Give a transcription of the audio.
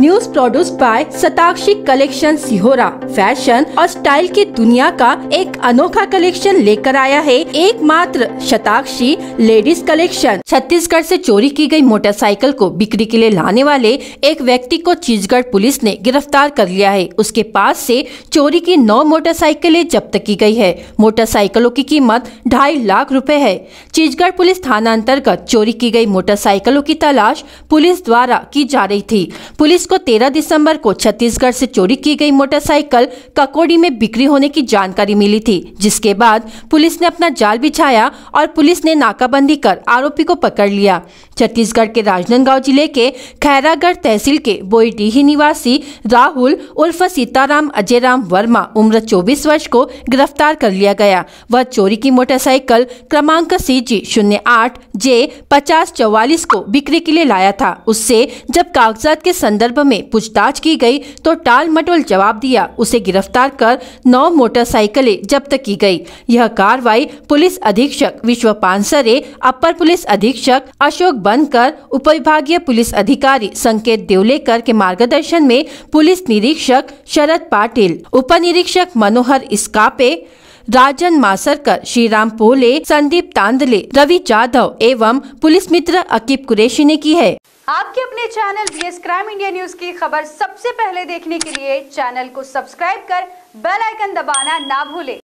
news produce by Satakshi collection Sihora fashion और style की दुनिया का एक अनोखा कलेक्शन लेकर आया है एकमात्र शताक्षी लेडीज कलेक्शन छत्तीसगढ़ से चोरी की गई मोटरसाइकिल को बिक्री के लिए लाने वाले एक व्यक्ति को चीजगढ़ पुलिस ने गिरफ्तार कर लिया है उसके पास से चोरी की नौ मोटरसाइकिलें जब्त की गई है मोटरसाइकिलों की कीमत ढाई लाख रुपए है चीजगढ़ पुलिस थाना अंतर्गत चोरी की गई मोटरसाइकिलों की तलाश पुलिस द्वारा की जा रही थी पुलिस को 13 दिसंबर को छत्तीसगढ़ से चोरी की गई मोटरसाइकिल ककोड़ी में बिक्री होने की जानकारी मिली थी जिसके बाद पुलिस ने अपना जाल बिछाया और पुलिस ने नाकाबंदी कर आरोपी को पकड़ लिया छत्तीसगढ़ के राजनांदगांव जिले के खैरागढ़ तहसील के बोईडीही निवासी राहुल उर्फ सीताराम अजयराम वर्मा उम्र चौबीस वर्ष को गिरफ्तार कर लिया गया वह चोरी की मोटरसाइकिल क्रमांक सी जी शून्य आठ जे पचास चौवालीस को बिक्री के लिए लाया था उससे जब कागजात के संदर्भ संदर्भ में पूछताछ की गई तो टाल मटोल जवाब दिया उसे गिरफ्तार कर नौ मोटरसाइकिलें जब्त की गई यह कार्रवाई पुलिस अधीक्षक विश्व पानसरे अपर पुलिस अधीक्षक अशोक बनकर विभागीय पुलिस अधिकारी संकेत देवलेकर के मार्गदर्शन में पुलिस निरीक्षक शरद पाटिल उप निरीक्षक मनोहर इस्कापे राजन मासरकर श्रीराम पोले संदीप तांदले रवि जाधव एवं पुलिस मित्र अकीब कुरेशी ने की है आपके अपने channel B crime India news की खबर सबसे पहले देखने के लिए चैनल को सब्सक्राइब कर बेल आइकन दबाना ना भूले